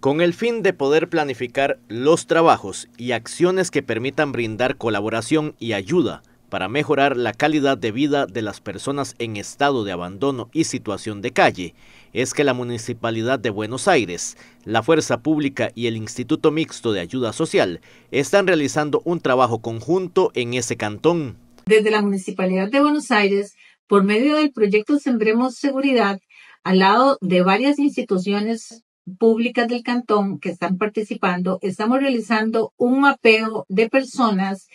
Con el fin de poder planificar los trabajos y acciones que permitan brindar colaboración y ayuda para mejorar la calidad de vida de las personas en estado de abandono y situación de calle, es que la Municipalidad de Buenos Aires, la Fuerza Pública y el Instituto Mixto de Ayuda Social están realizando un trabajo conjunto en ese cantón. Desde la Municipalidad de Buenos Aires, por medio del proyecto Sembremos Seguridad, al lado de varias instituciones públicas del cantón que están participando, estamos realizando un mapeo de personas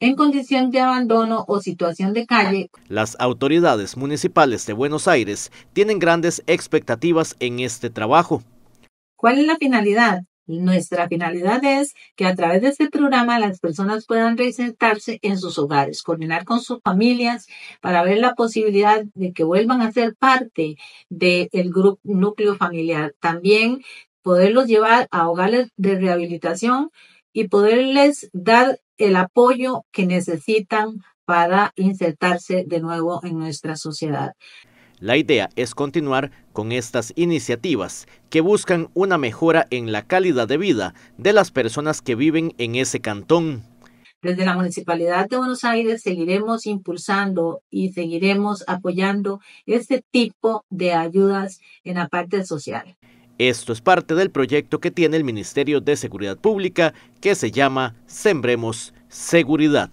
en condición de abandono o situación de calle. Las autoridades municipales de Buenos Aires tienen grandes expectativas en este trabajo. ¿Cuál es la finalidad? Nuestra finalidad es que a través de este programa las personas puedan reinsertarse en sus hogares, coordinar con sus familias para ver la posibilidad de que vuelvan a ser parte del grupo núcleo familiar. También poderlos llevar a hogares de rehabilitación y poderles dar el apoyo que necesitan para insertarse de nuevo en nuestra sociedad. La idea es continuar con estas iniciativas que buscan una mejora en la calidad de vida de las personas que viven en ese cantón. Desde la Municipalidad de Buenos Aires seguiremos impulsando y seguiremos apoyando este tipo de ayudas en la parte social. Esto es parte del proyecto que tiene el Ministerio de Seguridad Pública que se llama Sembremos Seguridad.